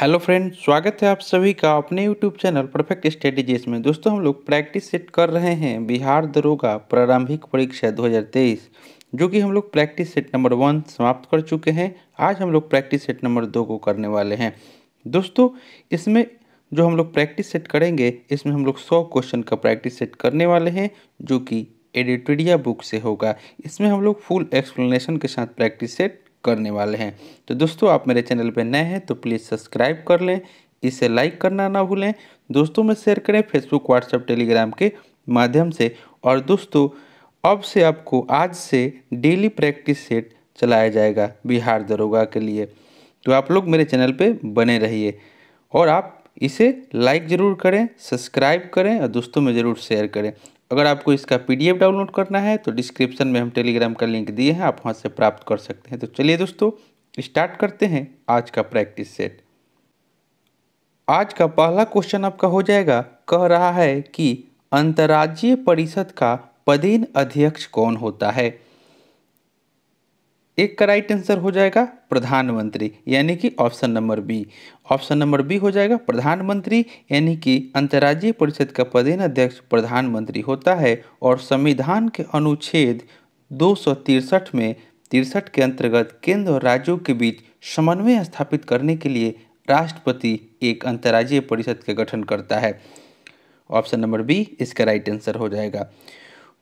hello friend स्वागत है आप सभी का अपने यूट्यूब चैनल परफेक्ट स्ट्रेटेजीज में दोस्तों हम लोग प्रैक्टिस सेट कर रहे हैं बिहार दरोगा प्रारंभिक परीक्षा 2023 जो कि हम लोग प्रैक्टिस सेट नंबर वन समाप्त कर चुके हैं आज हम लोग प्रैक्टिस सेट नंबर दो को करने वाले हैं दोस्तों इसमें जो हम लोग प्रैक्टिस सेट करेंगे इसमें हम लोग सौ क्वेश्चन का प्रैक्टिस सेट करने वाले हैं जो कि एडिटोरिया बुक से होगा इसमें हम लोग फुल एक्सप्लेनेशन के साथ प्रैक्टिस सेट करने वाले हैं तो दोस्तों आप मेरे चैनल पर नए हैं तो प्लीज़ सब्सक्राइब कर लें इसे लाइक करना ना भूलें दोस्तों में शेयर करें फेसबुक व्हाट्सएप टेलीग्राम के माध्यम से और दोस्तों अब से आपको आज से डेली प्रैक्टिस सेट चलाया जाएगा बिहार दरोगा के लिए तो आप लोग मेरे चैनल पे बने रहिए और आप इसे लाइक ज़रूर करें सब्सक्राइब करें और दोस्तों में ज़रूर शेयर करें अगर आपको इसका पीडीएफ डाउनलोड करना है तो डिस्क्रिप्शन में हम टेलीग्राम का लिंक दिए हैं आप वहाँ से प्राप्त कर सकते हैं तो चलिए दोस्तों स्टार्ट करते हैं आज का प्रैक्टिस सेट आज का पहला क्वेश्चन आपका हो जाएगा कह रहा है कि अंतर्राज्यीय परिषद का पदेन अध्यक्ष कौन होता है एक का राइट आंसर हो जाएगा प्रधानमंत्री यानी कि option number B option number B हो जाएगा प्रधानमंत्री यानी कि अंतर्राज्यीय परिषद का पदेन अध्यक्ष प्रधानमंत्री होता है और संविधान के अनुच्छेद दो में तिरसठ के अंतर्गत केंद्र और राज्यों के बीच समन्वय स्थापित करने के लिए राष्ट्रपति एक अंतर्राज्यीय परिषद का गठन करता है ऑप्शन नंबर बी इसका राइट आंसर हो जाएगा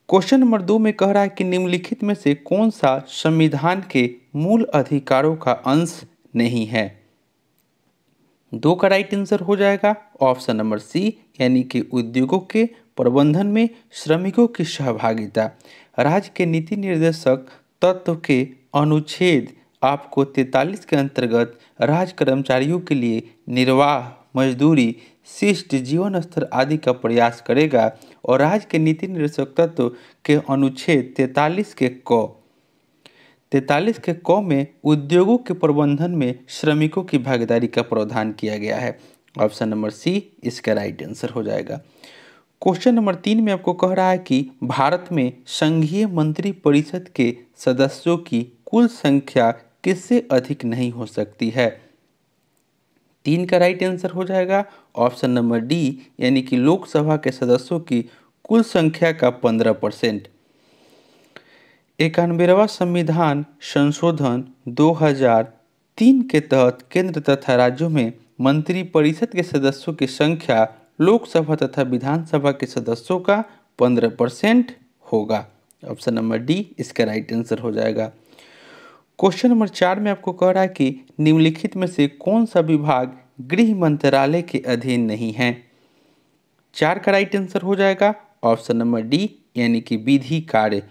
क्वेश्चन नंबर दो में कह रहा है कि निम्नलिखित में से कौन सा संविधान के मूल अधिकारों का अंश नहीं है दो का राइट आंसर हो जाएगा ऑप्शन नंबर सी यानी कि उद्योगों के प्रबंधन में श्रमिकों की सहभागिता राज्य के नीति निर्देशक तत्व के अनुच्छेद आपको 43 के अंतर्गत राज्य कर्मचारियों के लिए निर्वाह मजदूरी शिष्ट जीवन स्तर आदि का प्रयास करेगा और राज्य के नीति निर्देशक तत्व के अनुच्छेद तैतालीस के क तैतालीस के क में उद्योगों के प्रबंधन में श्रमिकों की भागीदारी का प्रावधान किया गया है ऑप्शन नंबर सी इसका राइट आंसर हो जाएगा क्वेश्चन नंबर तीन में आपको कह रहा है कि भारत में संघीय मंत्री परिषद के सदस्यों की कुल संख्या किससे अधिक नहीं हो सकती है तीन का राइट आंसर हो जाएगा ऑप्शन नंबर डी यानी कि लोकसभा के सदस्यों की कुल संख्या का पंद्रह परसेंट इक्यानवेवा संविधान संशोधन 2003 के तहत केंद्र तथा राज्यों में मंत्रिपरिषद के सदस्यों की संख्या लोकसभा तथा विधानसभा के सदस्यों का पंद्रह परसेंट होगा ऑप्शन नंबर डी इसका राइट आंसर हो जाएगा क्वेश्चन नंबर चार में आपको कह रहा है कि निम्नलिखित में से कौन सा विभाग गृह मंत्रालय के अधीन नहीं है चार का राइट आंसर हो जाएगा ऑप्शन नंबर डी यानी कि विधि कार्य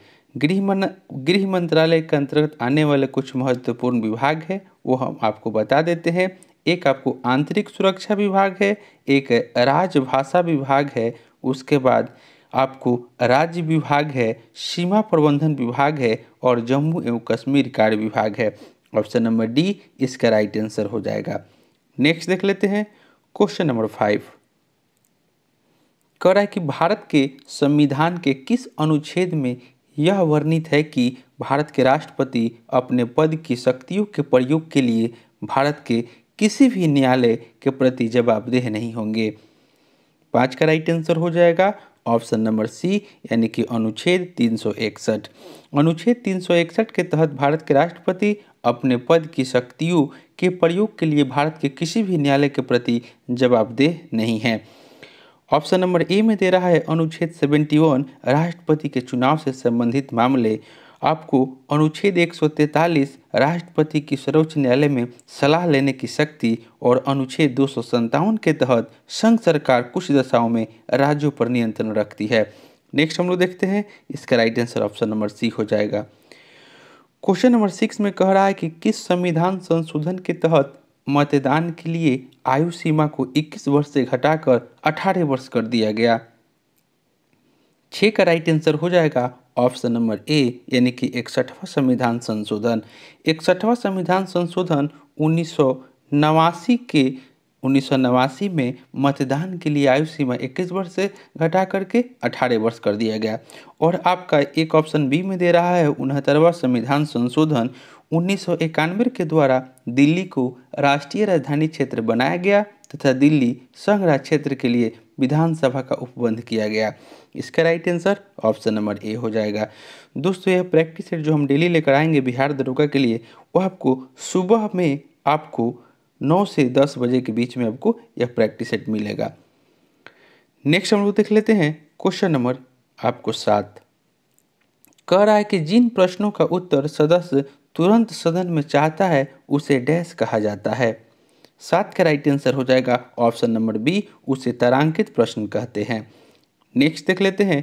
गृह मन गृह मंत्रालय के अंतर्गत आने वाले कुछ महत्वपूर्ण विभाग है वो हम आपको बता देते हैं एक आपको आंतरिक सुरक्षा विभाग है एक राजभाषा विभाग है उसके बाद आपको राज्य विभाग है सीमा प्रबंधन विभाग है और जम्मू एवं कश्मीर कार्य विभाग है ऑप्शन नंबर डी इसका राइट आंसर हो जाएगा नेक्स्ट देख लेते हैं क्वेश्चन नंबर फाइव कह रहा है कि भारत के संविधान के किस अनुच्छेद में यह वर्णित है कि भारत के राष्ट्रपति अपने पद की शक्तियों के प्रयोग के लिए भारत के किसी भी न्यायालय के प्रति जवाबदेह नहीं होंगे पांच का राइट आंसर हो जाएगा ऑप्शन नंबर सी यानी कि अनुच्छेद तीन अनुच्छेद तीन के तहत भारत के राष्ट्रपति अपने पद की शक्तियों के प्रयोग के लिए भारत के किसी भी न्यायालय के प्रति जवाबदेह नहीं है ऑप्शन नंबर ए में दे रहा है अनुच्छेद 71 राष्ट्रपति के चुनाव से संबंधित मामले आपको अनुच्छेद एक राष्ट्रपति की सर्वोच्च न्यायालय में सलाह लेने की शक्ति और अनुच्छेद दो के तहत संघ सरकार कुछ दशाओं में राज्यों पर नियंत्रण रखती है नेक्स्ट हम लोग देखते हैं इसका right answer option number C हो जाएगा क्वेश्चन नंबर सिक्स में कह रहा है कि किस संविधान संशोधन के तहत मतदान के लिए आयु सीमा को 21 वर्ष से घटाकर 18 वर्ष कर दिया गया छः का राइट आंसर हो जाएगा ऑप्शन नंबर ए यानी कि इकसठवां संविधान संशोधन इकसठवां संविधान संशोधन उन्नीस के उन्नीस में मतदान के लिए आयु सीमा 21 वर्ष से घटा करके 18 वर्ष कर दिया गया और आपका एक ऑप्शन बी में दे रहा है उनहत्तरवा संविधान संशोधन उन्नीस के द्वारा दिल्ली को राष्ट्रीय राजधानी क्षेत्र बनाया गया तथा दिल्ली संघ राज्य क्षेत्र के लिए विधानसभा का उपबंध किया गया इसका right answer option number A हो जाएगा दोस्तों यह प्रैक्टिस सेट जो हम डेली लेकर आएंगे बिहार दरोगा के लिए वह आपको सुबह में आपको नौ से दस बजे के बीच में आपको यह प्रैक्टिस सेट मिलेगा नेक्स्ट हम लोग देख लेते हैं क्वेश्चन नंबर आपको सात कह रहा है कि जिन प्रश्नों का उत्तर सदस्य तुरंत सदन में चाहता है उसे डैश कहा जाता है सात का राइट आंसर हो जाएगा ऑप्शन नंबर बी उसे तरांकित प्रश्न कहते हैं नेक्स्ट देख लेते हैं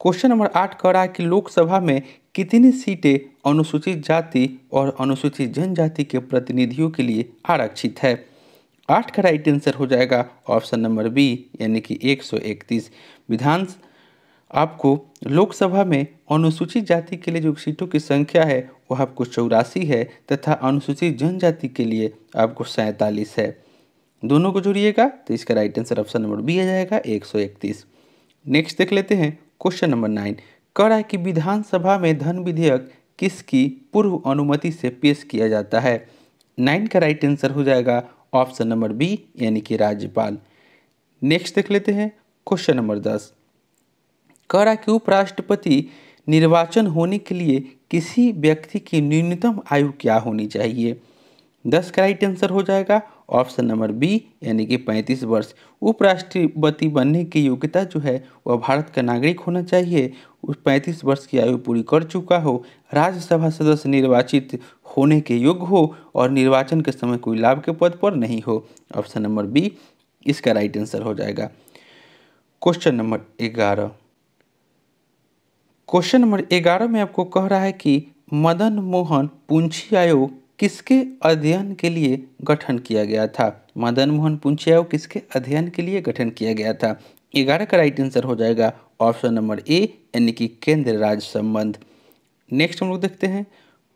क्वेश्चन नंबर आठ कह रहा है कि लोकसभा में कितनी सीटें अनुसूचित जाति और अनुसूचित जनजाति के प्रतिनिधियों के लिए आरक्षित है आठ का राइट आंसर हो जाएगा ऑप्शन नंबर बी यानी कि इकतीस विधान आपको लोकसभा में अनुसूचित जाति के लिए जो सीटों की संख्या है वह आपको चौरासी है तथा अनुसूचित जनजाति के लिए आपको सैंतालीस है दोनों को जोड़िएगा तो इसका right answer option number B आ जाएगा एक सौ इकतीस नेक्स्ट देख लेते हैं क्वेश्चन नंबर नाइन है की विधानसभा में धन विधेयक किसकी पूर्व अनुमति से पेश किया जाता है नाइन का राइट आंसर हो जाएगा ऑप्शन नंबर बी यानी कि राज्यपाल नेक्स्ट देख लेते हैं क्वेश्चन नंबर दस कह रहा कि उपराष्ट्रपति निर्वाचन होने के लिए किसी व्यक्ति की न्यूनतम आयु क्या होनी चाहिए दस का राइट आंसर हो जाएगा ऑप्शन नंबर बी यानी कि पैंतीस वर्ष उपराष्ट्रपति बनने की योग्यता जो है वह भारत का नागरिक होना चाहिए उस पैंतीस वर्ष की आयु पूरी कर चुका हो राज्यसभा सदस्य निर्वाचित होने के योग्य हो और निर्वाचन के समय कोई लाभ के पद पर नहीं हो ऑप्शन नंबर बी इसका राइट आंसर हो जाएगा क्वेश्चन नंबर ग्यारह क्वेश्चन नंबर ग्यारह में आपको कह रहा है कि मदन मोहन पूंछी आयोग किसके अध्ययन के लिए गठन किया गया था मदन मोहन पूंछी आयोग किसके अध्ययन के लिए गठन किया गया था ग्यारह का राइट आंसर हो जाएगा ऑप्शन नंबर ए यानी कि केंद्र राज्य संबंध नेक्स्ट हम लोग देखते हैं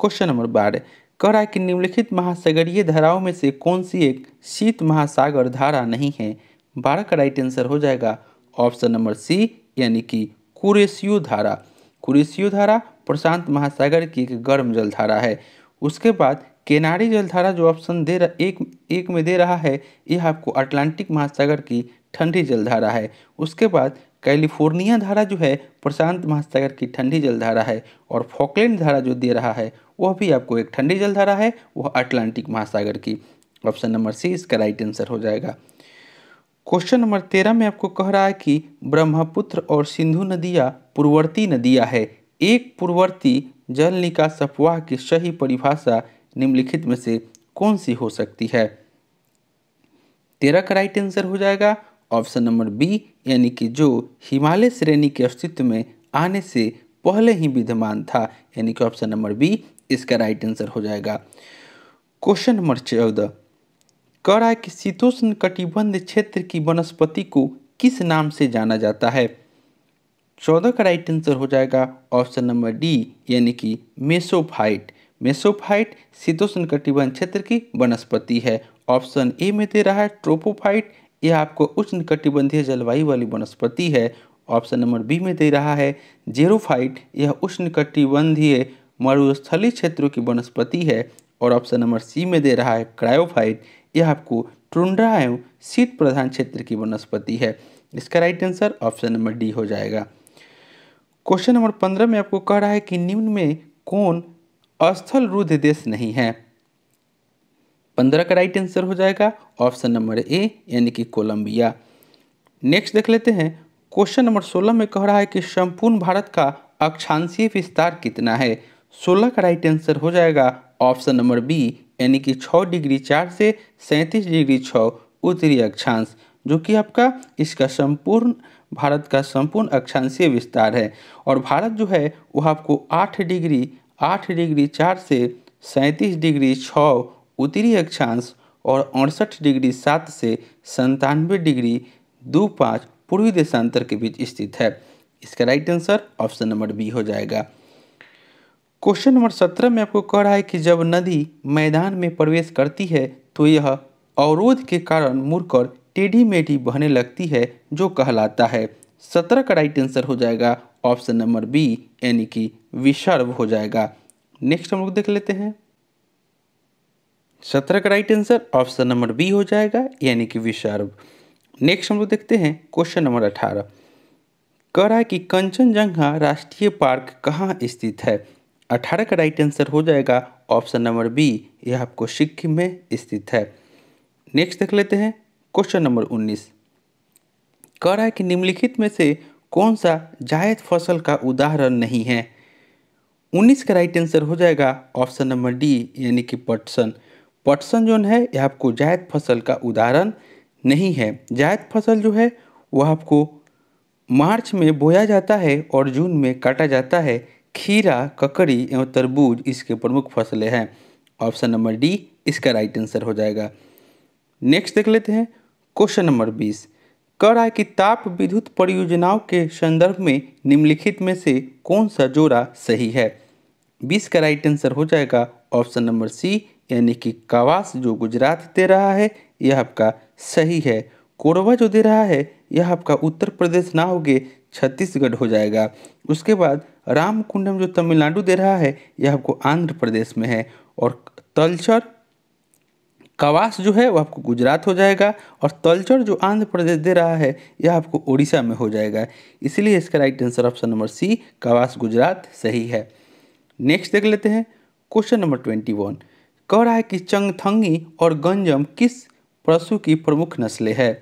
क्वेश्चन नंबर बारह कह रहा है कि निम्नलिखित महासागरीय धाराओं में से कौन सी एक शीत महासागर धारा नहीं है बारह का राइट आंसर हो जाएगा ऑप्शन नंबर सी यानी कि कुरेशियो धारा कुरिसियो धारा प्रशांत महासागर की एक गर्म जलधारा है उसके बाद केनारी जलधारा जो ऑप्शन दे रहा एक एक में दे रहा है यह आपको अटलांटिक महासागर की ठंडी जलधारा है उसके बाद कैलिफोर्निया धारा जो है प्रशांत महासागर की ठंडी जलधारा है और फॉकलैंड धारा जो दे रहा है वह भी आपको एक ठंडी जलधारा है वह अटलांटिक महासागर की ऑप्शन नंबर सी इसका राइट आंसर हो जाएगा क्वेश्चन नंबर तेरह में आपको कह रहा है कि ब्रह्मपुत्र और सिंधु नदियाँ पूर्ववर्ती नदियाँ है एक पूर्ववर्ती जल निकास अफवाह की सही परिभाषा निम्नलिखित में से कौन सी हो सकती है तेरह का राइट आंसर हो जाएगा ऑप्शन नंबर बी यानी कि जो हिमालय श्रेणी के अस्तित्व में आने से पहले ही विद्यमान था यानी कि ऑप्शन नंबर बी इसका राइट आंसर हो जाएगा क्वेश्चन नंबर चौदह कड़ा के शीतोष्ण कटिबंध क्षेत्र की वनस्पति को किस नाम से जाना जाता है चौदह का राइट आंसर हो जाएगा ऑप्शन नंबर डी यानी कि मेसोफाइट मेसोफाइट शीतोष्ण कटिबंध क्षेत्र की वनस्पति है ऑप्शन ए में दे रहा है ट्रोपोफाइट यह आपको उष्ण कटिबंधीय जलवायु वाली वनस्पति है ऑप्शन नंबर बी में दे रहा है जेरोफाइट यह उष्ण कटिबंधीय मरुस्थली क्षेत्रों की वनस्पति है और ऑप्शन नंबर सी में दे रहा है क्रायोफाइट यह आपको टुंड्रा एवं शीत प्रधान क्षेत्र की वनस्पति है इसका right answer option number D हो जाएगा क्वेश्चन नंबर पंद्रह में आपको कह रहा है कि निम्न में कौन अस्थल रुद्ध देश नहीं है पंद्रह का राइट आंसर हो जाएगा ऑप्शन नंबर ए यानी कि कोलंबिया नेक्स्ट देख लेते हैं क्वेश्चन नंबर सोलह में कह रहा है कि संपूर्ण भारत का अक्षांशीय विस्तार कितना है सोलह का राइट आंसर हो जाएगा ऑप्शन नंबर बी यानी कि छः डिग्री चार से सैंतीस डिग्री छः उत्तरी अक्षांश जो कि आपका इसका संपूर्ण भारत का संपूर्ण अक्षांशीय विस्तार है और भारत जो है वह आपको आठ डिग्री आठ डिग्री चार से सैंतीस डिग्री छः उत्तरी अक्षांश और अड़सठ डिग्री सात से संतानवे डिग्री दो पाँच पूर्वी देशांतर के बीच स्थित है इसका right answer option number B हो जाएगा क्वेश्चन नंबर सत्रह में आपको कह रहा है कि जब नदी मैदान में प्रवेश करती है तो यह अवरोध के कारण मुड़कर टेढ़ी मेढ़ी बहने लगती है जो कहलाता है सत्रह का राइट आंसर हो जाएगा ऑप्शन नंबर बी यानी कि विशर्व हो जाएगा नेक्स्ट हम लोग देख लेते हैं सत्रह का right answer option number B हो जाएगा यानी कि विशर्व नेक्स्ट हम लोग देखते हैं क्वेश्चन नंबर अठारह कह रहा है कि कंचनजंगा राष्ट्रीय पार्क कहाँ स्थित है अठारह का राइट आंसर हो जाएगा ऑप्शन नंबर बी यह आपको सिक्किम में स्थित है नेक्स्ट देख लेते हैं क्वेश्चन नंबर उन्नीस कह रहा है कि निम्नलिखित में से कौन सा जायद फसल का उदाहरण नहीं है उन्नीस का राइट आंसर हो जाएगा ऑप्शन नंबर डी यानी कि पटसन पटसन जो है यह आपको जायद फसल का उदाहरण नहीं है जायद फसल जो है वह आपको मार्च में बोया जाता है और जून में काटा जाता है खीरा ककड़ी एवं तरबूज इसके प्रमुख फसलें हैं ऑप्शन नंबर डी इसका राइट आंसर हो जाएगा नेक्स्ट देख लेते हैं क्वेश्चन नंबर बीस कह रहा है कि ताप विद्युत परियोजनाओं के संदर्भ में निम्नलिखित में से कौन सा जोड़ा सही है बीस का राइट आंसर हो जाएगा ऑप्शन नंबर सी यानी कि कावास जो गुजरात दे रहा है यह आपका सही है कोरबा जो दे रहा है यह आपका उत्तर प्रदेश ना गए छत्तीसगढ़ हो जाएगा उसके बाद रामकुंडम जो तमिलनाडु दे रहा है यह आपको आंध्र प्रदेश में है और तलचर कवास जो है वह आपको गुजरात हो जाएगा और तलचर जो आंध्र प्रदेश दे रहा है यह आपको उड़ीसा में हो जाएगा इसलिए इसका right answer option number C Kawas Gujarat सही है नेक्स्ट देख लेते हैं क्वेश्चन नंबर ट्वेंटी वन कह रहा है कि चंगथंगी और गंजम किस पशु की प्रमुख नस्लें हैं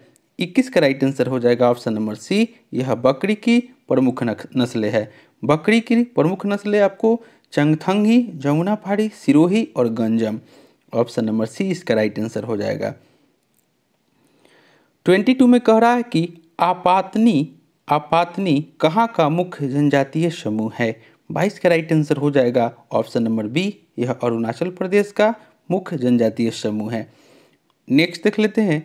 इक्कीस का राइट आंसर हो जाएगा ऑप्शन नंबर सी यह बकरी की प्रमुख नस्लें है बकरी की प्रमुख नस्लें आपको चंगथंगी जमुना पहाड़ी सिरोही और गंजम ऑप्शन नंबर सी इसका राइट आंसर हो जाएगा ट्वेंटी टू में कह रहा है कि आपातनी आपातनी कहाँ का मुख्य जनजातीय समूह है बाईस का राइट आंसर हो जाएगा ऑप्शन नंबर बी यह अरुणाचल प्रदेश का मुख्य जनजातीय समूह है नेक्स्ट देख लेते हैं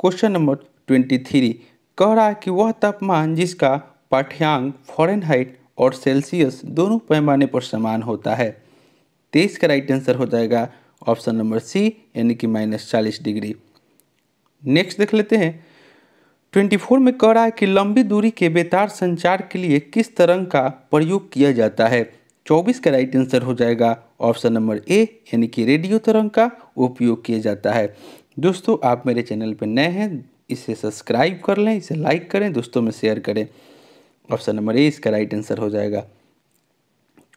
क्वेश्चन नंबर 23 कह रहा है कि वह तापमान जिसका पाठ्यांक फॉरेनहाइट और सेल्सियस दोनों पैमाने पर समान होता है तेईस का राइट आंसर हो जाएगा ऑप्शन नंबर सी यानी कि माइनस चालीस डिग्री नेक्स्ट देख लेते हैं 24 में कह रहा है कि लंबी दूरी के बेतार संचार के लिए किस तरंग का प्रयोग किया जाता है 24 का राइट आंसर हो जाएगा ऑप्शन नंबर ए यानी कि रेडियो तरंग का उपयोग किया जाता है दोस्तों आप मेरे चैनल पर नए हैं इसे सब्सक्राइब कर लें इसे लाइक करें दोस्तों में शेयर करें ऑप्शन नंबर ए इसका राइट आंसर हो जाएगा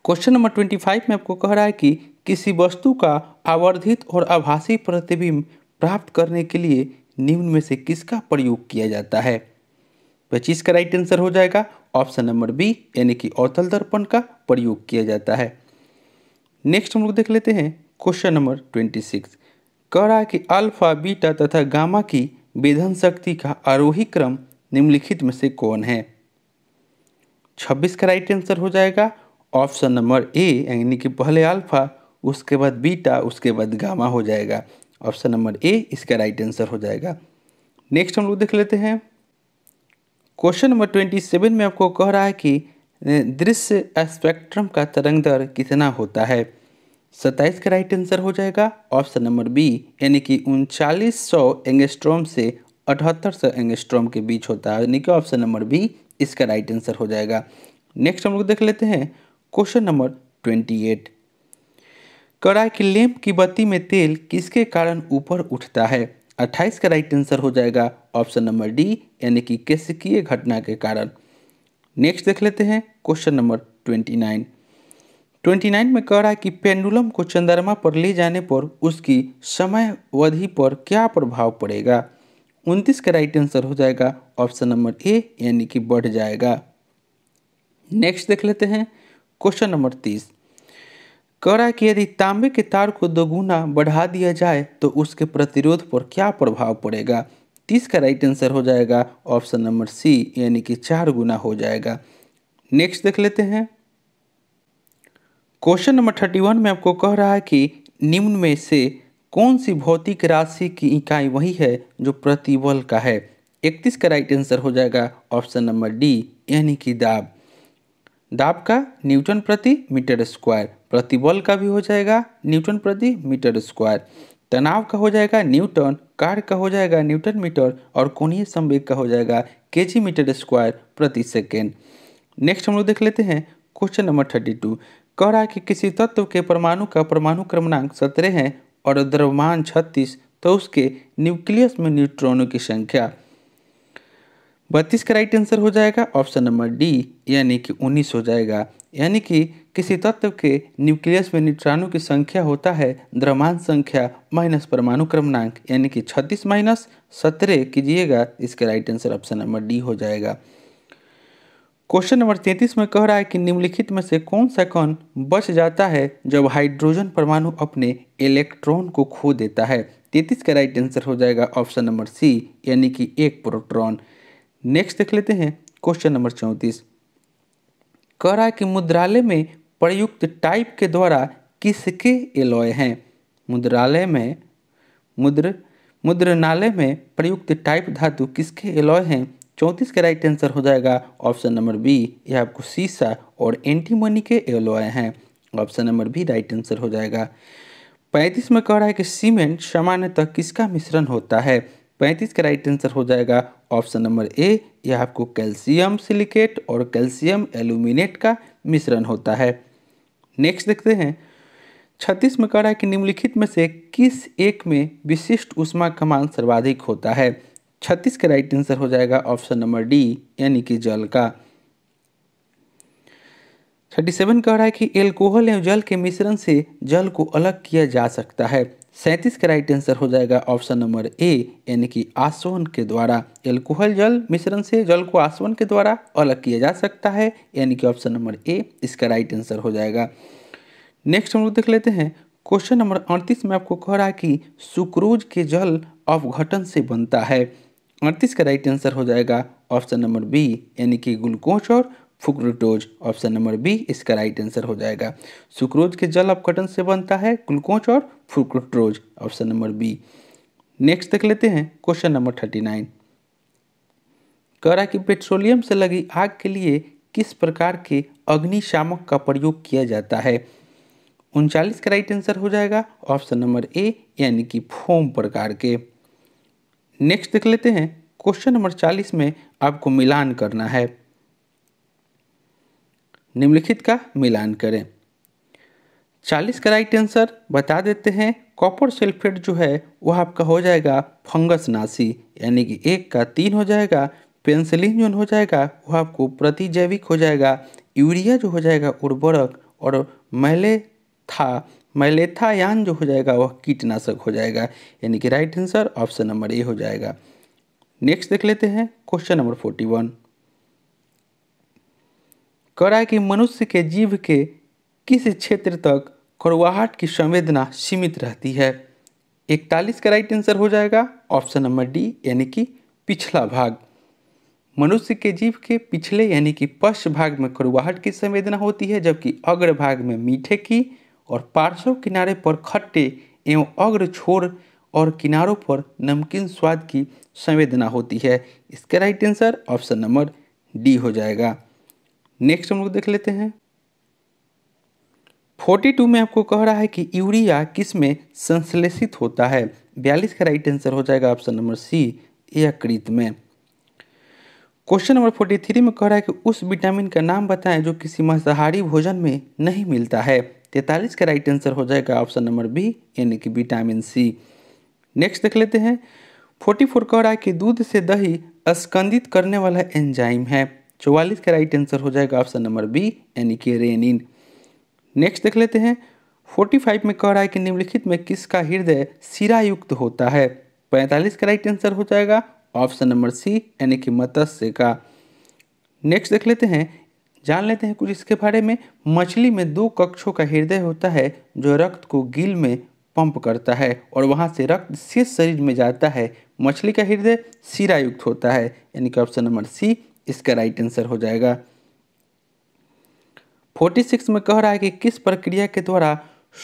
क्वेश्चन नंबर ट्वेंटी फाइव में आपको कह रहा है कि किसी वस्तु का आवर्धित और आभासी प्रतिबिंब प्राप्त करने के लिए निम्न में से किसका प्रयोग किया जाता है पच्चीस का राइट आंसर हो जाएगा ऑप्शन नंबर बी यानी कि अवतल दर्पण का प्रयोग किया जाता है नेक्स्ट हम लोग देख लेते हैं क्वेश्चन नंबर ट्वेंटी सिक्स कह रहा है कि अल्फा बीटा तथा गामा की विधन शक्ति का आरोही क्रम निम्नलिखित में से कौन है छब्बीस का राइट आंसर हो जाएगा ऑप्शन नंबर ए यानी कि पहले अल्फा उसके बाद बीटा उसके बाद गामा हो जाएगा ऑप्शन नंबर ए इसका राइट आंसर हो जाएगा नेक्स्ट हम लोग देख लेते हैं क्वेश्चन नंबर ट्वेंटी सेवन में आपको कह रहा है कि दृश्य स्पेक्ट्रम का तरंग दर कितना होता है सत्ताईस का राइट आंसर हो जाएगा ऑप्शन नंबर बी यानी कि उनचालीस सौ एंगेस्ट्रोम से अठहत्तर सौ एंगेस्ट्रोम के बीच होता है यानी कि ऑप्शन नंबर बी इसका राइट आंसर हो जाएगा नेक्स्ट हम लोग देख लेते हैं क्वेश्चन नंबर ट्वेंटी एट कड़ाई की लेम्प की बत्ती में तेल किसके कारण ऊपर उठता है अट्ठाईस का राइट आंसर हो जाएगा ऑप्शन नंबर डी यानी कि कैसे घटना के कारण नेक्स्ट देख लेते हैं क्वेश्चन नंबर ट्वेंटी नाइन 29 में कह रहा है कि पेंडुलम को चंद्रमा पर ले जाने पर उसकी समय अवधि पर क्या प्रभाव पड़ेगा 29 का राइट आंसर हो जाएगा ऑप्शन नंबर ए यानी कि बढ़ जाएगा नेक्स्ट देख लेते हैं क्वेश्चन नंबर तीस कह रहा है कि यदि तांबे के तार को दोगुना बढ़ा दिया जाए तो उसके प्रतिरोध पर क्या प्रभाव पड़ेगा तीस का राइट आंसर हो जाएगा ऑप्शन नंबर सी यानी कि चार गुना हो जाएगा नेक्स्ट देख लेते हैं क्वेश्चन नंबर थर्टी वन में आपको कह रहा है कि निम्न में से कौन सी भौतिक राशि की इकाई वही है जो प्रतिबल का है इकतीस का राइट आंसर हो जाएगा ऑप्शन नंबर डी यानी कि दाब दाब का न्यूटन प्रति मीटर स्क्वायर प्रतिबल का भी हो जाएगा न्यूटन प्रति मीटर स्क्वायर तनाव का हो जाएगा न्यूटन कार का हो जाएगा न्यूटन मीटर और कोणीय संवेग का हो जाएगा के जी मीटर स्क्वायर प्रति सेकेंड नेक्स्ट हम लोग देख लेते हैं क्वेश्चन नंबर थर्टी टू कह रहा है कि किसी तत्व के परमाणु का परमाणु क्रमांक सत्रह है और द्रव्यमान छत्तीस तो उसके न्यूक्लियस में न्यूट्रॉनों की संख्या बत्तीस का राइट आंसर हो जाएगा ऑप्शन नंबर डी यानी कि उन्नीस हो जाएगा यानी कि किसी तत्व के न्यूक्लियस में न्यूट्रॉनों की संख्या होता है द्रव्यमान संख्या माइनस परमाणु क्रमांक यानी कि छत्तीस माइनस सत्रह कीजिएगा इसका right answer option number D हो जाएगा क्वेश्चन नंबर तैंतीस में कह रहा है कि निम्नलिखित में से कौन सा कण बच जाता है जब हाइड्रोजन परमाणु अपने इलेक्ट्रॉन को खो देता है तैतीस का राइट आंसर हो जाएगा ऑप्शन नंबर सी यानी कि एक प्रोट्रॉन नेक्स्ट देख लेते हैं क्वेश्चन नंबर चौंतीस कह रहा है कि मुद्रालय में प्रयुक्त टाइप के द्वारा किसके एलॉय हैं मुद्रालय में मुद्र मुद्रनालय में प्रयुक्त टाइप धातु किसके एलॉय हैं चौंतीस का राइट आंसर हो जाएगा ऑप्शन नंबर बी यह आपको सीसा और एंटीमोनी के एलोए हैं option number B right answer हो जाएगा पैंतीस में कह रहा है कि सीमेंट सामान्यतः किसका मिश्रण होता है पैंतीस का राइट आंसर हो जाएगा ऑप्शन नंबर ए यह आपको कैल्शियम सिलिकेट और कैल्शियम एल्यूमिनेट का मिश्रण होता है नेक्स्ट देखते हैं छत्तीस में कह रहा है कि निम्नलिखित में से किस एक में विशिष्ट उष्मा कमान सर्वाधिक होता है छत्तीस का राइट आंसर हो जाएगा ऑप्शन नंबर डी यानी कि जल का थर्टी सेवन कह रहा है कि एल्कोहल एवं जल के मिश्रण से जल को अलग किया जा सकता है सैंतीस का राइट आंसर हो जाएगा ऑप्शन नंबर ए यानी कि आसवन के द्वारा एल्कोहल जल मिश्रण से जल को आसवन के द्वारा अलग किया जा सकता है यानी कि ऑप्शन नंबर ए इसका राइट आंसर हो जाएगा नेक्स्ट हम लोग देख लेते हैं क्वेश्चन नंबर अड़तीस में आपको कह रहा है कि सुक्रोज के जल अवघटन से बनता है अड़तीस का राइट आंसर हो जाएगा ऑप्शन नंबर बी यानी कि ग्लूकोज और फुक्रोटोज ऑप्शन नंबर बी इसका राइट आंसर हो जाएगा सुक्रोज के जल अपघटन से बनता है ग्लूकोज और fructose option number B next देख लेते हैं क्वेश्चन नंबर थर्टी नाइन करा कि पेट्रोलियम से लगी आग के लिए किस प्रकार के अग्निशामक का प्रयोग किया जाता है उनचालीस का राइट आंसर हो जाएगा ऑप्शन नंबर ए यानी कि फोम प्रकार के नेक्स्ट देख लेते हैं क्वेश्चन नंबर चालीस में आपको मिलान करना है निम्नलिखित का मिलान करें चालीस का राइट आंसर बता देते हैं कॉपर सल्फेट जो है वह आपका हो जाएगा फंगस नासी यानी कि एक का तीन हो जाएगा पेंसिलिन जो हो जाएगा वह आपको प्रतिजैविक हो जाएगा यूरिया जो हो जाएगा उर्वरक और मैले था मैलेथायान जो हो जाएगा वह कीटनाशक हो जाएगा यानी कि right answer option number A हो जाएगा नेक्स्ट देख लेते हैं क्वेश्चन नंबर फोर्टी वन करा कि मनुष्य के जीव के किस क्षेत्र तक करवाहट की संवेदना सीमित रहती है इकतालीस का राइट आंसर हो जाएगा ऑप्शन नंबर डी यानी कि पिछला भाग मनुष्य के जीव के पिछले यानी कि पश्च भाग में करवाहट की संवेदना होती है जबकि अग्र भाग में मीठे की और पार्श्व किनारे पर खट्टे एवं अग्र छोर और किनारों पर नमकीन स्वाद की संवेदना होती है इसका right answer option number D हो जाएगा नेक्स्ट हम लोग देख लेते हैं फोर्टी टू में आपको कह रहा है कि यूरिया किस में संश्लेषित होता है बयालीस का राइट आंसर हो जाएगा ऑप्शन नंबर सी यकृत में क्वेश्चन नंबर फोर्टी थ्री में कह रहा है कि उस विटामिन का नाम बताएं जो किसी मांसाहारी भोजन में नहीं मिलता है तैंतालीस का राइट आंसर हो जाएगा ऑप्शन नंबर बी यानी कि विटामिन सी नेक्स्ट देख लेते हैं फोर्टी फोर कह रहा है कि दूध से दही स्कंदित करने वाला एंजाइम है चौवालीस का राइट आंसर हो जाएगा ऑप्शन नंबर बी यानी कि रेनिन नेक्स्ट देख लेते हैं फोर्टी फाइव में कह रहा है कि निम्नलिखित में किसका हृदय सिरायुक्त होता है पैंतालीस का राइट आंसर हो जाएगा ऑप्शन नंबर सी यानी कि मत्स्य का नेक्स्ट देख लेते हैं जान लेते हैं कुछ इसके बारे में मछली में दो कक्षों का हृदय होता है जो रक्त को गिल में पंप करता है और वहाँ से रक्त शेष शरीर में जाता है मछली का हृदय सिरायुक्त होता है यानी कि ऑप्शन नंबर सी इसका राइट आंसर हो जाएगा 46 में कह रहा है कि किस प्रक्रिया के द्वारा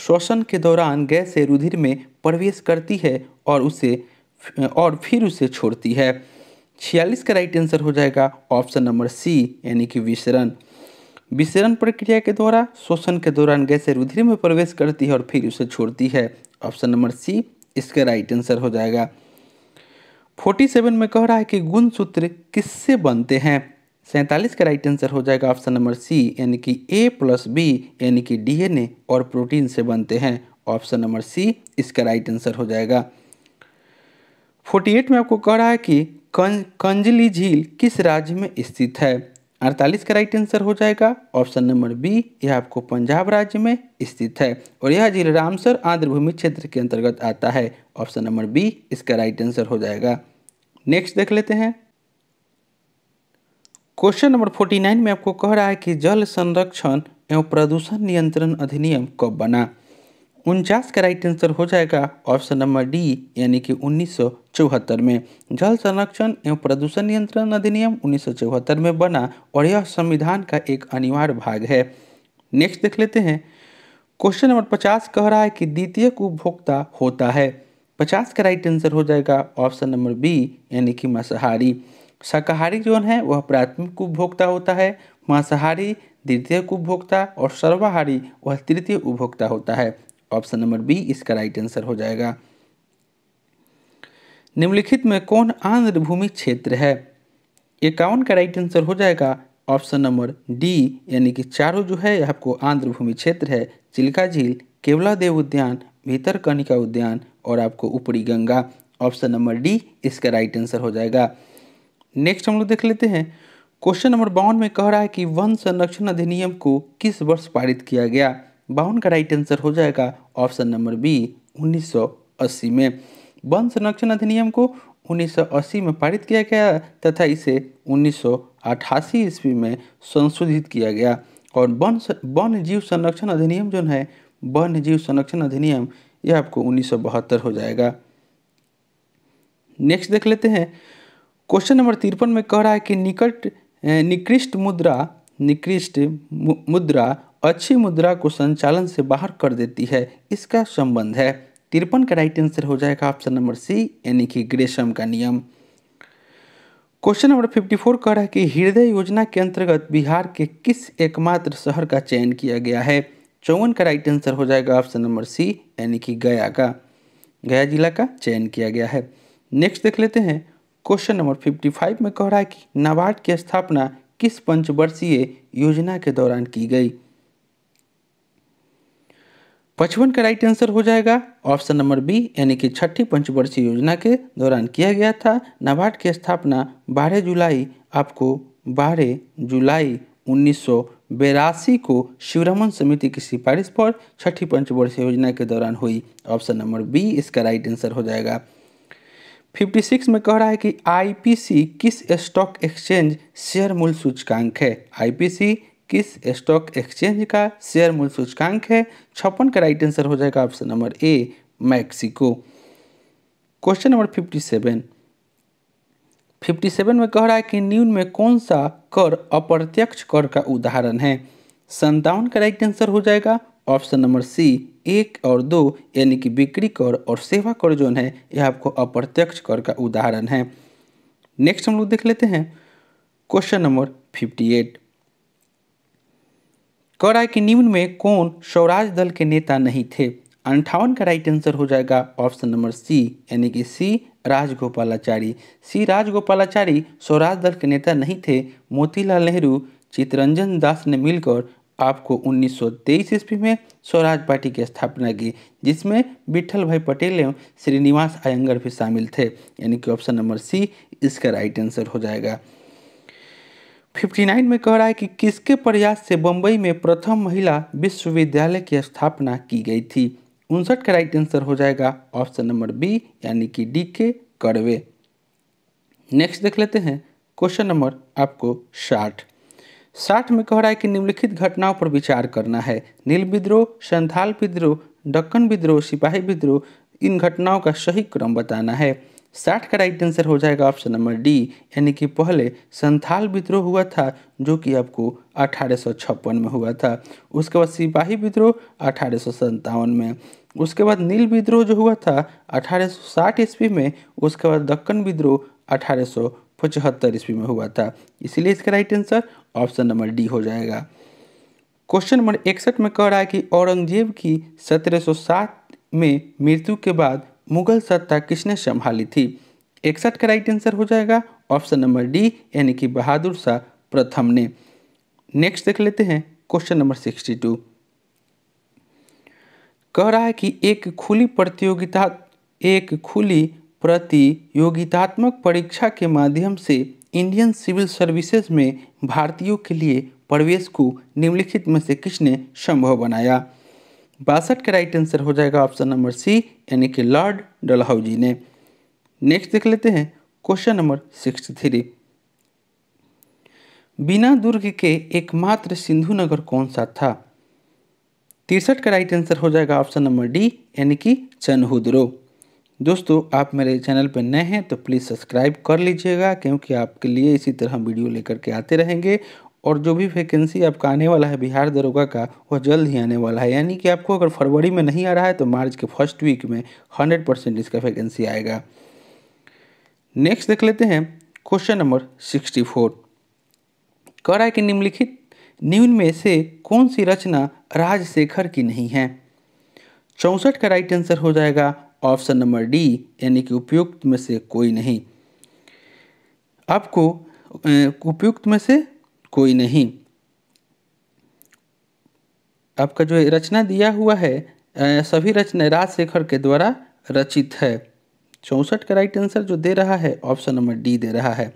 श्वसन के दौरान गैसें रुधिर में प्रवेश करती है और उसे और फिर उसे छोड़ती है छियालीस का राइट आंसर हो जाएगा ऑप्शन नंबर सी यानी कि विसरण विसरण प्रक्रिया के द्वारा श्वसन के दौरान गैसें रुधिर में प्रवेश करती है और फिर उसे छोड़ती है ऑप्शन नंबर सी इसका राइट आंसर हो जाएगा फोर्टी सेवन में कह रहा है कि गुण सूत्र किससे बनते हैं सैंतालीस का राइट आंसर हो जाएगा ऑप्शन नंबर सी यानी कि ए प्लस बी यानी कि डीएनए और प्रोटीन से बनते हैं ऑप्शन नंबर सी इसका राइट आंसर हो जाएगा फोर्टी एट में आपको कह रहा है कि कंजली झील किस राज्य में स्थित है अड़तालीस का राइट आंसर हो जाएगा ऑप्शन नंबर बी यह आपको पंजाब राज्य में स्थित है और यह जिला रामसर आंध्रभूमि क्षेत्र के अंतर्गत आता है ऑप्शन नंबर बी इसका राइट आंसर हो जाएगा नेक्स्ट देख लेते हैं क्वेश्चन नंबर फोर्टी नाइन में आपको कह रहा है कि जल संरक्षण एवं प्रदूषण नियंत्रण अधिनियम कब बना उनचास का राइट आंसर हो जाएगा ऑप्शन नंबर डी यानी कि उन्नीस में जल संरक्षण एवं प्रदूषण नियंत्रण अधिनियम उन्नीस में बना और यह संविधान का एक अनिवार्य भाग है नेक्स्ट देख लेते हैं क्वेश्चन नंबर पचास कह रहा है कि द्वितीय उपभोक्ता होता है पचास का राइट आंसर हो जाएगा ऑप्शन नंबर बी यानी कि मांसाहारी शाकाहारी जो है वह प्राथमिक उपभोक्ता होता है मांसाहारी द्वितीय उपभोक्ता और सर्वाहारी वह तृतीय उपभोक्ता होता है ऑप्शन नंबर बी इसका राइट आंसर हो जाएगा निम्नलिखित में कौन आंध्र भूमि क्षेत्र है इक्यावन का राइट आंसर हो जाएगा ऑप्शन नंबर डी यानी कि चारों जो है आपको आंध्र भूमि क्षेत्र है चिल्का झील केवला देव उद्यान कनिका उद्यान और आपको ऊपरी गंगा ऑप्शन नंबर डी इसका राइट आंसर हो जाएगा नेक्स्ट हम लोग देख लेते हैं क्वेश्चन नंबर बावन में कह रहा है कि वन संरक्षण अधिनियम को किस वर्ष पारित किया गया बावन का राइट आंसर हो जाएगा ऑप्शन नंबर बी 1980 में वन संरक्षण अधिनियम को 1980 में पारित किया गया तथा इसे 1988 ईस्वी में संशोधित किया गया और वन वन जीव संरक्षण अधिनियम जो है वन जीव संरक्षण अधिनियम यह आपको उन्नीस हो जाएगा नेक्स्ट देख लेते हैं क्वेश्चन नंबर तिरपन में कह रहा है कि निकट निकृष्ट मुद्रा निकृष्ट मुद्रा अच्छी मुद्रा को संचालन से बाहर कर देती है इसका संबंध है तिरपन का राइट आंसर हो जाएगा ऑप्शन नंबर सी यानी कि ग्रेशम का नियम क्वेश्चन नंबर फिफ्टी फोर कह रहा है कि हृदय योजना के अंतर्गत बिहार के किस एकमात्र शहर का चयन किया गया है चौवन का राइट आंसर हो जाएगा ऑप्शन नंबर सी यानी कि गया का गया जिला का चयन किया गया है नेक्स्ट देख लेते हैं क्वेश्चन नंबर फिफ्टी फाइव में कह रहा है कि नाबार्ड की स्थापना किस पंचवर्षीय योजना के दौरान की गई पचपन का राइट आंसर हो जाएगा ऑप्शन नंबर बी यानी कि छठी पंचवर्षीय योजना के दौरान किया गया था नाबार्ड की स्थापना बारह जुलाई आपको बारह जुलाई उन्नीस को शिवरमन समिति की सिफारिश पर छठी पंचवर्षीय योजना के दौरान हुई ऑप्शन नंबर बी इसका राइट आंसर हो जाएगा 56 में कह रहा है कि आईपीसी किस स्टॉक एक्सचेंज शेयर मूल सूचकांक है आईपीसी किस स्टॉक एक्सचेंज का शेयर मूल सूचकांक है छप्पन का राइट आंसर हो जाएगा option number A Mexico question number 57 57 में कह रहा है कि न्यून में कौन सा कर अप्रत्यक्ष कर का उदाहरण है संतावन का राइट आंसर हो जाएगा ऑप्शन नंबर सी एक और दो यानी कि बिक्री कर और सेवा कर जो है यह आपको अप्रत्यक्ष कर का उदाहरण है नेक्स्ट हम लोग देख लेते हैं क्वेश्चन नंबर फिफ्टी एट कर आय के निम्न में कौन स्वराज दल के नेता नहीं थे अंठावन का राइट आंसर हो जाएगा ऑप्शन नंबर सी यानी कि सी राजगोपालाचारी सी राजगोपालाचारी स्वराज दल के नेता नहीं थे मोतीलाल नेहरू चितरंजन दास ने मिलकर आपको उन्नीस सौ ईस्वी में स्वराज पार्टी की स्थापना की जिसमें विठल भाई पटेल एवं श्रीनिवास अयंगर भी शामिल थे यानी कि ऑप्शन नंबर सी इसका राइट आंसर हो जाएगा 59 में कह रहा है कि किसके प्रयास से बम्बई में प्रथम महिला विश्वविद्यालय की स्थापना की गई थी उनसठ का राइट आंसर हो जाएगा ऑप्शन नंबर बी यानी कि डी के कड़वे नेक्स्ट देख लेते हैं क्वेश्चन नंबर आपको साठ साठ में कह रहा है कि निम्नलिखित घटनाओं पर विचार करना है नील विद्रोह संथाल विद्रोह डक्कन विद्रोह सिपाही विद्रोह इन घटनाओं का सही क्रम बताना है साठ का राइट आंसर हो जाएगा ऑप्शन नंबर डी यानी कि पहले संथाल विद्रोह हुआ था जो कि आपको अठारह में हुआ था उसके बाद सिपाही विद्रोह अठारह में उसके बाद नील विद्रोह जो हुआ था अठारह ईस्वी में उसके बाद दक्कन विद्रोह अठारह पचहत्तर ईस्वी में हुआ था इसलिए इसका right answer option number D हो जाएगा क्वेश्चन नंबर इकसठ में कह रहा है कि औरंगजेब की 1707 में मृत्यु के बाद मुगल सत्ता किसने संभाली थी इकसठ का राइट आंसर हो जाएगा ऑप्शन नंबर डी यानी कि बहादुर शाह प्रथम ने नेक्स्ट देख लेते हैं क्वेश्चन नंबर सिक्सटी टू कह रहा है कि एक खुली प्रतियोगिता एक खुली प्रतियोगितात्मक परीक्षा के माध्यम से इंडियन सिविल सर्विसेज में भारतीयों के लिए प्रवेश को निम्नलिखित में से किसने संभव बनाया बासठ का राइट आंसर हो जाएगा ऑप्शन नंबर सी यानी कि लॉर्ड डलहाउजी ने नेक्स्ट देख लेते हैं क्वेश्चन नंबर सिक्सटी थ्री बिना दुर्ग के एकमात्र सिंधु नगर कौन सा था तिरसठ का राइट आंसर हो जाएगा ऑप्शन नंबर डी यानी कि चनहुद्रो दोस्तों आप मेरे चैनल पर नए हैं तो प्लीज़ सब्सक्राइब कर लीजिएगा क्योंकि आपके लिए इसी तरह वीडियो लेकर के आते रहेंगे और जो भी वैकेंसी आपका आने वाला है बिहार दरोगा का वह जल्द ही आने वाला है यानी कि आपको अगर फरवरी में नहीं आ रहा है तो मार्च के फर्स्ट वीक में हंड्रेड परसेंट इसका वैकेंसी आएगा नेक्स्ट देख लेते हैं क्वेश्चन नंबर सिक्सटी फोर करा के निम्नलिखित निम्न में से कौन सी रचना राजशेखर की नहीं है चौंसठ का राइट आंसर हो जाएगा ऑप्शन नंबर डी यानी कि उपयुक्त में से कोई नहीं आपको उपयुक्त में से कोई नहीं आपका जो रचना दिया हुआ है सभी रचना राजशेखर के द्वारा रचित है चौंसठ का राइट आंसर जो दे रहा है ऑप्शन नंबर डी दे रहा है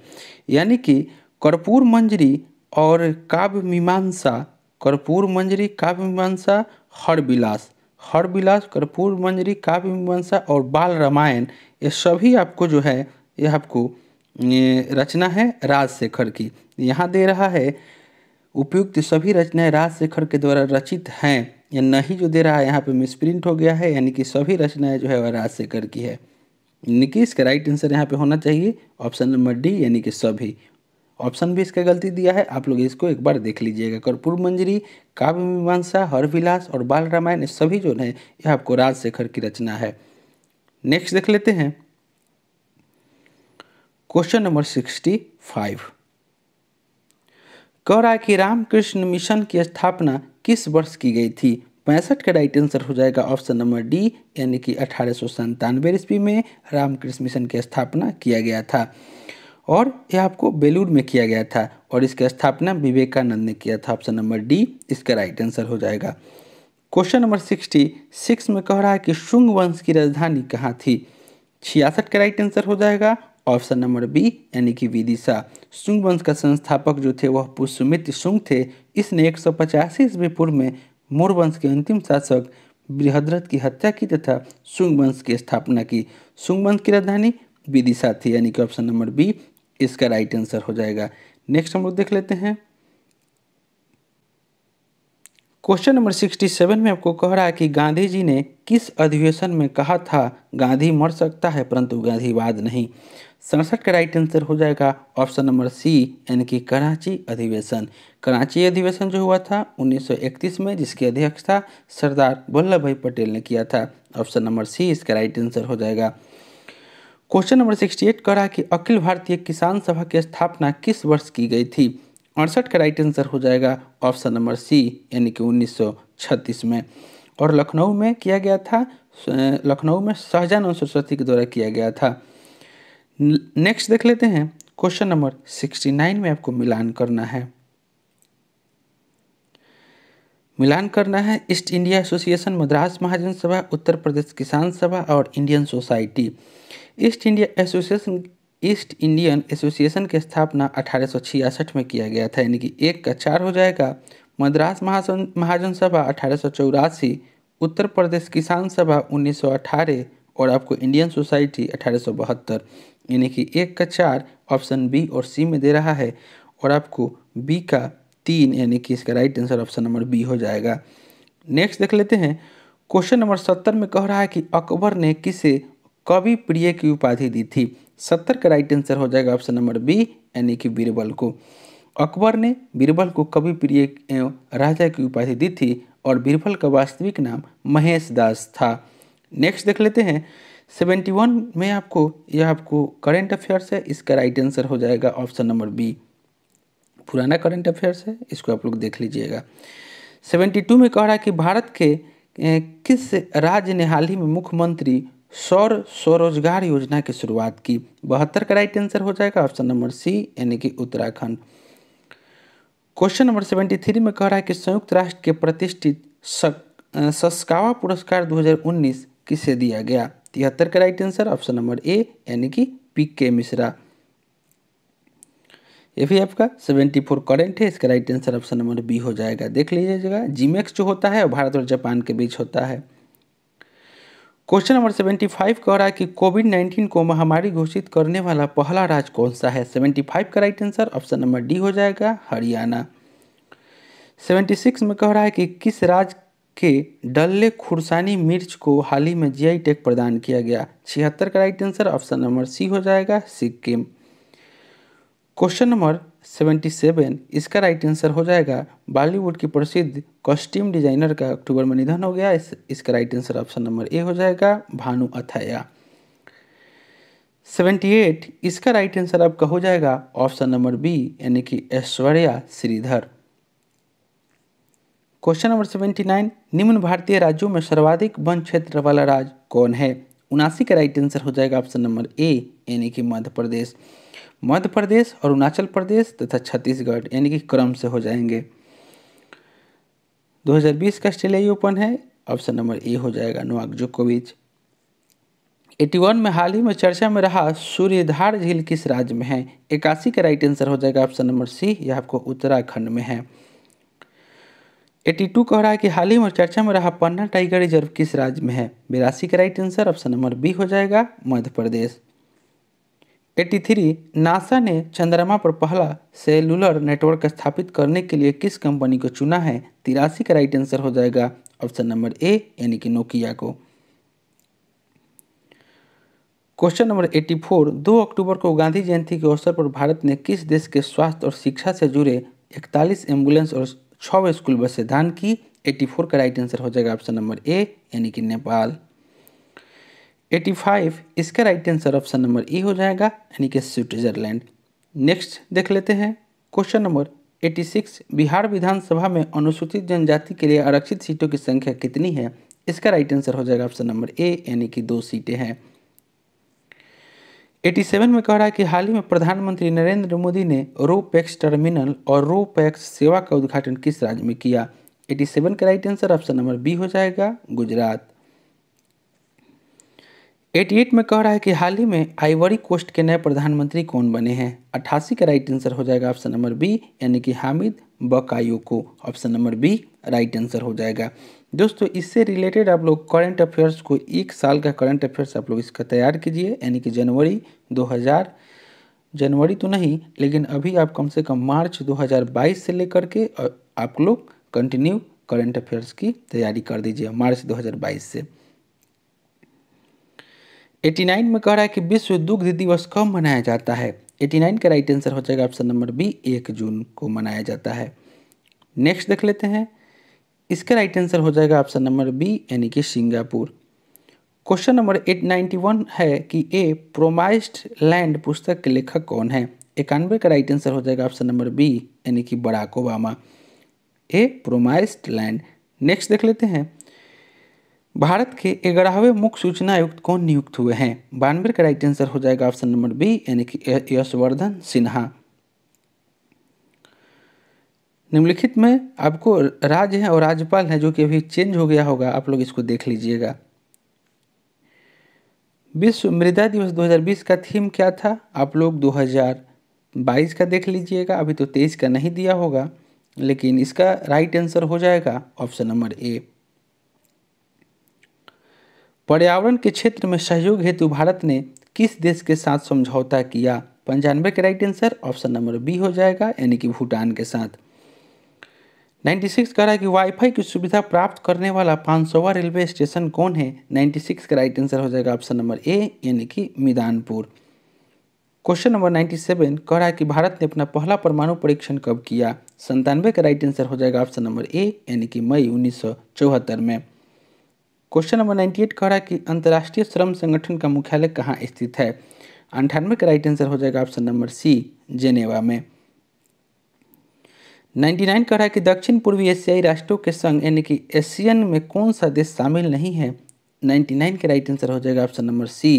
यानी कि कर्पूर मंजरी और काव्य मीमांसा कर्पूर मंजरी काव्य मीमांसा हर विलास हरबिलास कर्पूर मंजरी काव्य मीमांसा और बाल रामायण ये सभी आपको जो है ये आपको रचना है राजशेखर की यहाँ दे रहा है उपयुक्त सभी रचनाएं राजशेखर के द्वारा रचित हैं या नहीं जो दे रहा है यहाँ पे मिसप्रिंट हो गया है यानी कि सभी रचनाएं जो है वह राजशेखर की है यानी कि इसका राइट आंसर यहाँ पे होना चाहिए ऑप्शन नंबर डी यानी कि सभी ऑप्शन भी इसका गलती दिया है आप लोग इसको एक बार देख लीजिएगा कर्पूर मंजरी काव्य मीमांसा हरविलास और बाल रामायण सभी जो है यह आपको राजशेखर की रचना है नेक्स्ट देख लेते हैं क्वेश्चन नंबर सिक्सटी फाइव कह रहा है कि रामकृष्ण मिशन की स्थापना किस वर्ष की गई थी पैंसठ का राइट आंसर हो जाएगा ऑप्शन नंबर डी यानी कि अठारह सौ ईस्वी में रामकृष्ण मिशन की स्थापना किया गया था और यह आपको बेलूर में किया गया था और इसका स्थापना विवेकानंद ने किया था ऑप्शन नंबर डी इसका राइट आंसर हो जाएगा क्वेश्चन नंबर सिक्सटी सिक्स में कह रहा है कि शुंग वंश की राजधानी कहाँ थी छियासठ का राइट आंसर हो जाएगा ऑप्शन नंबर बी यानी कि विदिशा शुंग वंश का संस्थापक जो थे वह पुष्यमित्र शुंग थे इसने एक सौ पचासी ईस्वी पूर्व में मोर वंश के अंतिम शासक बृहद्रथ की हत्या की तथा शुंग वंश की स्थापना की शुंग वंश की राजधानी विदिशा थी यानी कि ऑप्शन नंबर बी इसका राइट आंसर हो जाएगा नेक्स्ट हम लोग देख लेते हैं क्वेश्चन नंबर सिक्सटी सेवन में आपको कह रहा है कि गांधी जी ने किस अधिवेशन में कहा था गांधी मर सकता है परंतु गांधीवाद नहीं सड़सठ का राइट आंसर हो जाएगा ऑप्शन नंबर सी यानी कि कराची अधिवेशन कराची अधिवेशन जो हुआ था 1931 में जिसकी अध्यक्षता सरदार वल्लभ भाई पटेल ने किया था ऑप्शन नंबर सी इसका राइट आंसर हो जाएगा क्वेश्चन नंबर सिक्सटी एट कह रहा है कि अखिल भारतीय किसान सभा की स्थापना किस वर्ष की गई थी अड़सठ का राइट आंसर हो जाएगा ऑप्शन नंबर सी यानी कि 1936 में और लखनऊ में किया गया था लखनऊ में शाहजहान सरस्वती के द्वारा किया गया था नेक्स्ट देख लेते हैं क्वेश्चन नंबर सिक्सटी नाइन में आपको मिलान करना है मिलान करना है East India Association Madras Mahajan Sabha Uttar Pradesh Kisan Sabha और Indian Society East India Association East Indian Association की स्थापना अठारह में किया गया था यानी कि एक का चार हो जाएगा मद्रास महासन महाजन सभा अठारह उत्तर प्रदेश किसान सभा 1918 और आपको इंडियन सोसाइटी अठारह यानी कि एक का चार ऑप्शन बी और सी में दे रहा है और आपको बी का तीन यानी कि इसका right answer option number B हो जाएगा नेक्स्ट देख लेते हैं क्वेश्चन नंबर सत्तर में कह रहा है कि अकबर ने किसे कवि प्रिय की उपाधि दी थी सत्तर का राइट आंसर हो जाएगा ऑप्शन नंबर बी यानी कि बीरबल को अकबर ने बीरबल को कवि प्रिय राजा की उपाधि दी थी और बीरबल का वास्तविक नाम महेश दास था नेक्स्ट देख लेते हैं सेवेंटी वन में आपको यह आपको करेंट अफेयर्स है इसका राइट आंसर हो जाएगा ऑप्शन नंबर बी पुराना करंट अफेयर्स है इसको आप लोग देख लीजिएगा 72 में कह रहा है कि भारत के किस राज्य ने हाल ही में मुख्यमंत्री सौर स्वरोजगार योजना की शुरुआत की बहत्तर का राइट आंसर हो जाएगा ऑप्शन नंबर सी यानी कि Uttarakhand question number seventy three में कह रहा है कि संयुक्त राष्ट्र के प्रतिष्ठित सस्कावा पुरस्कार 2019 किसे दिया गया तिहत्तर का right answer option number A यानी कि पी के मिश्रा ये भी आपका 74 करेंट है इसका right answer option number B हो जाएगा देख लीजिएगा जीमेक्स जो होता है भारत और जापान के बीच होता है क्वेश्चन नंबर 75 कह रहा है कि कोविड 19 को महामारी घोषित करने वाला पहला राज्य कौन सा है 75 का right answer option number D हो जाएगा हरियाणा 76 में कह रहा है कि किस राज्य के डल्ले खुरसानी मिर्च को हाल ही में जीआई टैग प्रदान किया गया छिहत्तर का right answer option number C हो जाएगा सिक्किम क्वेश्चन नंबर सेवन इसका राइट आंसर हो जाएगा बॉलीवुड की प्रसिद्ध कॉस्ट्यूम डिजाइनर का अक्टूबर में निधन हो गया इस, इसका right answer option number A हो जाएगा भानु सेवेंटी एट इसका राइट आंसर आपका हो जाएगा ऑप्शन नंबर बी यानी कि Aishwarya Sridhar question number seventy nine निम्न भारतीय राज्यों में सर्वाधिक वन क्षेत्र वाला राज्य कौन है उनासी का राइट आंसर हो जाएगा ऑप्शन नंबर ए यानी कि मध्य प्रदेश मध्य प्रदेश अरुणाचल प्रदेश तथा छत्तीसगढ़ यानी कि क्रम से हो जाएंगे 2020 का ऑस्ट्रेलियाई ओपन है ऑप्शन नंबर ए हो जाएगा नोवाक जोकोविच 81 में हाल ही में चर्चा में रहा सूर्यधार झील किस राज्य में है इक्यासी का राइट आंसर हो जाएगा ऑप्शन नंबर सी यह आपको उत्तराखंड में है 82 कह रहा है कि हाल ही में चर्चा में रहा पन्ना टाइगर रिजर्व किस राज्य में है बिरासी का right answer option number B हो जाएगा मध्य प्रदेश 83 नासा ने चंद्रमा पर पहला सेलुलर नेटवर्क स्थापित करने के लिए किस कंपनी को चुना है तिरासी का राइट आंसर हो जाएगा ऑप्शन नंबर ए यानी कि नोकिया को क्वेश्चन नंबर 84 दो अक्टूबर को गांधी जयंती के अवसर पर भारत ने किस देश के स्वास्थ्य और शिक्षा से जुड़े 41 एम्बुलेंस और छः स्कूल बसें दान की 84 का राइट आंसर हो जाएगा ऑप्शन नंबर ए यानी कि नेपाल 85 इसका right answer option number A हो जाएगा यानी कि स्विट्जरलैंड नेक्स्ट देख लेते हैं क्वेश्चन नंबर 86 बिहार विधानसभा में अनुसूचित जनजाति के लिए आरक्षित सीटों की संख्या कितनी है इसका राइट आंसर हो जाएगा ऑप्शन नंबर ए यानी कि दो सीटें हैं 87 में कह रहा है कि हाल ही में प्रधानमंत्री नरेंद्र मोदी ने रो पैक्स टर्मिनल और रो पैक्स सेवा का उद्घाटन किस राज्य में किया 87 का right answer option number B हो जाएगा गुजरात 88 में कह रहा है कि हाल ही में आइवरी कोस्ट के नए प्रधानमंत्री कौन बने हैं अट्ठासी का राइट आंसर हो जाएगा ऑप्शन नंबर बी यानी कि हामिद को option number B right answer हो जाएगा दोस्तों इससे रिलेटेड आप लोग करंट अफेयर्स को एक साल का करंट अफेयर्स आप लोग इसका तैयार कीजिए यानी कि जनवरी 2000 जनवरी तो नहीं लेकिन अभी आप कम से कम मार्च 2022 से लेकर के आप लोग कंटिन्यू करंट अफेयर्स की तैयारी कर दीजिए मार्च दो से 89 में कह रहा है कि विश्व दुग्ध दिवस कब मनाया जाता है 89 का राइट आंसर हो जाएगा ऑप्शन नंबर बी एक जून को मनाया जाता है नेक्स्ट देख लेते हैं इसका राइट आंसर हो जाएगा ऑप्शन नंबर बी यानी कि सिंगापुर क्वेश्चन नंबर 891 है कि ए प्रोमाइस्ड लैंड पुस्तक के लेखक कौन है इक्यानवे का राइट आंसर हो जाएगा ऑप्शन नंबर बी यानी कि Barack Obama A Promised Land next देख लेते हैं भारत के ग्यारहवें मुख्य सूचना आयुक्त कौन नियुक्त हुए हैं बानवे का राइट आंसर हो जाएगा ऑप्शन नंबर बी यानी कि यशवर्धन सिन्हा निम्नलिखित में आपको राज्य हैं और राज्यपाल हैं जो कि अभी चेंज हो गया होगा आप लोग इसको देख लीजिएगा विश्व मृदा दिवस 2020 का थीम क्या था आप लोग 2022 का देख लीजिएगा अभी तो तेईस का नहीं दिया होगा लेकिन इसका राइट आंसर हो जाएगा ऑप्शन नंबर ए पर्यावरण के क्षेत्र में सहयोग हेतु भारत ने किस देश के साथ समझौता किया पंचानवे का right answer option number B हो जाएगा यानी कि भूटान के साथ 96 कह रहा है कि वाईफाई की सुविधा प्राप्त करने वाला पाँचसौवा रेलवे स्टेशन कौन है 96 का राइट आंसर हो जाएगा ऑप्शन नंबर ए यानी कि मिदानपुर क्वेश्चन नंबर 97 कह रहा है कि भारत ने अपना पहला परमाणु परीक्षण कब किया संतानवे का राइट आंसर हो जाएगा ऑप्शन नंबर ए यानी कि मई उन्नीस में क्वेश्चन नंबर नाइन्टी एट कह रहा है कि अंतर्राष्ट्रीय श्रम संगठन का मुख्यालय कहाँ स्थित है अंठानवे का राइट आंसर हो जाएगा ऑप्शन नंबर सी जेनेवा में नाइन्टी नाइन कह रहा है कि दक्षिण पूर्वी एशियाई राष्ट्रों के संघ यानी कि एशियन में कौन सा देश शामिल नहीं है नाइन्टी नाइन का राइट आंसर हो जाएगा option number C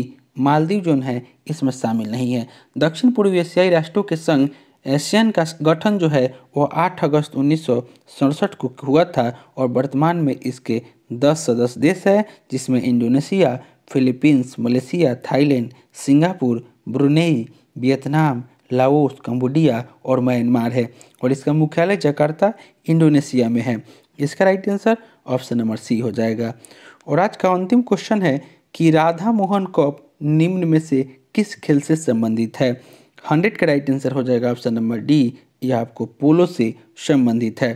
Maldives zone है इसमें शामिल नहीं है दक्षिण पूर्वी एशियाई राष्ट्रों के संघ एशियन का गठन जो है वह 8 अगस्त उन्नीस को हुआ था और वर्तमान में इसके 10 सदस्य देश हैं जिसमें Indonesia Philippines Malaysia Thailand Singapore Brunei Vietnam Laos Cambodia और म्यांमार है और इसका मुख्यालय जकार्ता इंडोनेशिया में है इसका right answer option number C हो जाएगा और आज का अंतिम क्वेश्चन है कि राधा मोहन कप निम्न में से किस खेल से संबंधित है हंड्रेड का राइट आंसर हो जाएगा ऑप्शन नंबर डी यह आपको पोलो से संबंधित है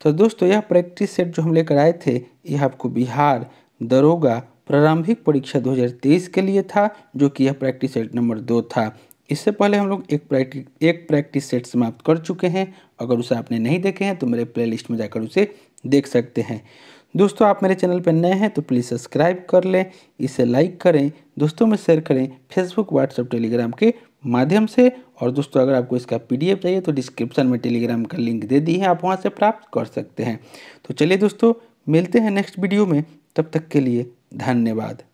तो दोस्तों यह प्रैक्टिस सेट जो हम लेकर आए थे यह आपको बिहार दरोगा प्रारंभिक परीक्षा 2023 के लिए था जो कि यह प्रैक्टिस सेट नंबर दो था इससे पहले हम लोग एक प्रैक्टिस एक प्रैक्टिस सेट समाप्त कर चुके हैं अगर उसे आपने नहीं देखे हैं तो मेरे प्लेलिस्ट में जाकर उसे देख सकते हैं दोस्तों आप मेरे चैनल पर नए हैं तो प्लीज़ सब्सक्राइब कर लें इसे लाइक करें दोस्तों में शेयर करें फेसबुक व्हाट्सएप टेलीग्राम के माध्यम से और दोस्तों अगर आपको इसका पीडीएफ चाहिए तो डिस्क्रिप्शन में टेलीग्राम का लिंक दे दी है आप वहाँ से प्राप्त कर सकते हैं तो चलिए दोस्तों मिलते हैं नेक्स्ट वीडियो में तब तक के लिए धन्यवाद